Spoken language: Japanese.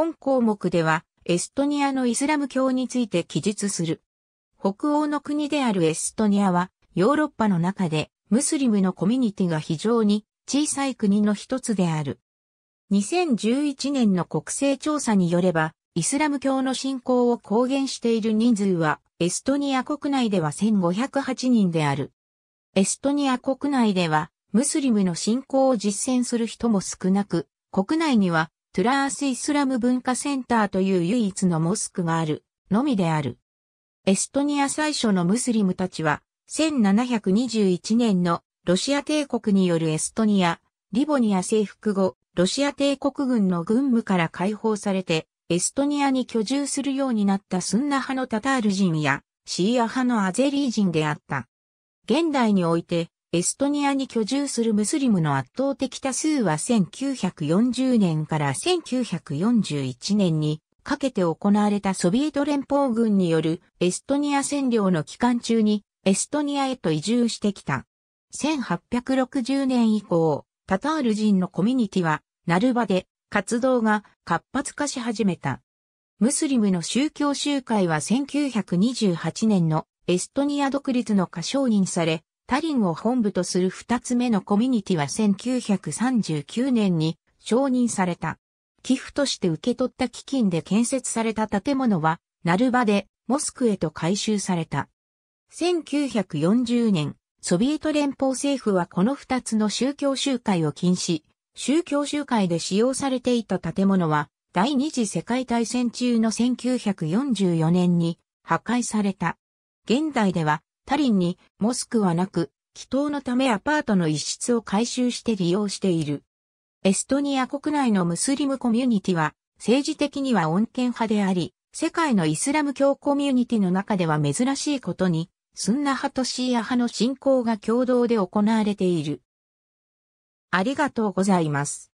本項目では、エストニアのイスラム教について記述する。北欧の国であるエストニアは、ヨーロッパの中で、ムスリムのコミュニティが非常に小さい国の一つである。2011年の国勢調査によれば、イスラム教の信仰を公言している人数は、エストニア国内では1508人である。エストニア国内では、ムスリムの信仰を実践する人も少なく、国内にはトゥラースイスラム文化センターという唯一のモスクがある、のみである。エストニア最初のムスリムたちは、1721年のロシア帝国によるエストニア、リボニア征服後、ロシア帝国軍の軍務から解放されて、エストニアに居住するようになったスンナ派のタタール人や、シーア派のアゼリー人であった。現代において、エストニアに居住するムスリムの圧倒的多数は1940年から1941年にかけて行われたソビエト連邦軍によるエストニア占領の期間中にエストニアへと移住してきた。1860年以降、タタール人のコミュニティはナルバで活動が活発化し始めた。ムスリムの宗教集会は1928年のエストニア独立の過承認され、タリンを本部とする二つ目のコミュニティは1939年に承認された。寄付として受け取った基金で建設された建物は、ナルバでモスクへと改修された。1940年、ソビエト連邦政府はこの二つの宗教集会を禁止、宗教集会で使用されていた建物は、第二次世界大戦中の1944年に破壊された。現代ではタリンにモスクはなく、祈祷のためアパートの一室を改修して利用している。エストニア国内のムスリムコミュニティは、政治的には穏健派であり、世界のイスラム教コミュニティの中では珍しいことに、スンナ派とシーア派の信仰が共同で行われている。ありがとうございます。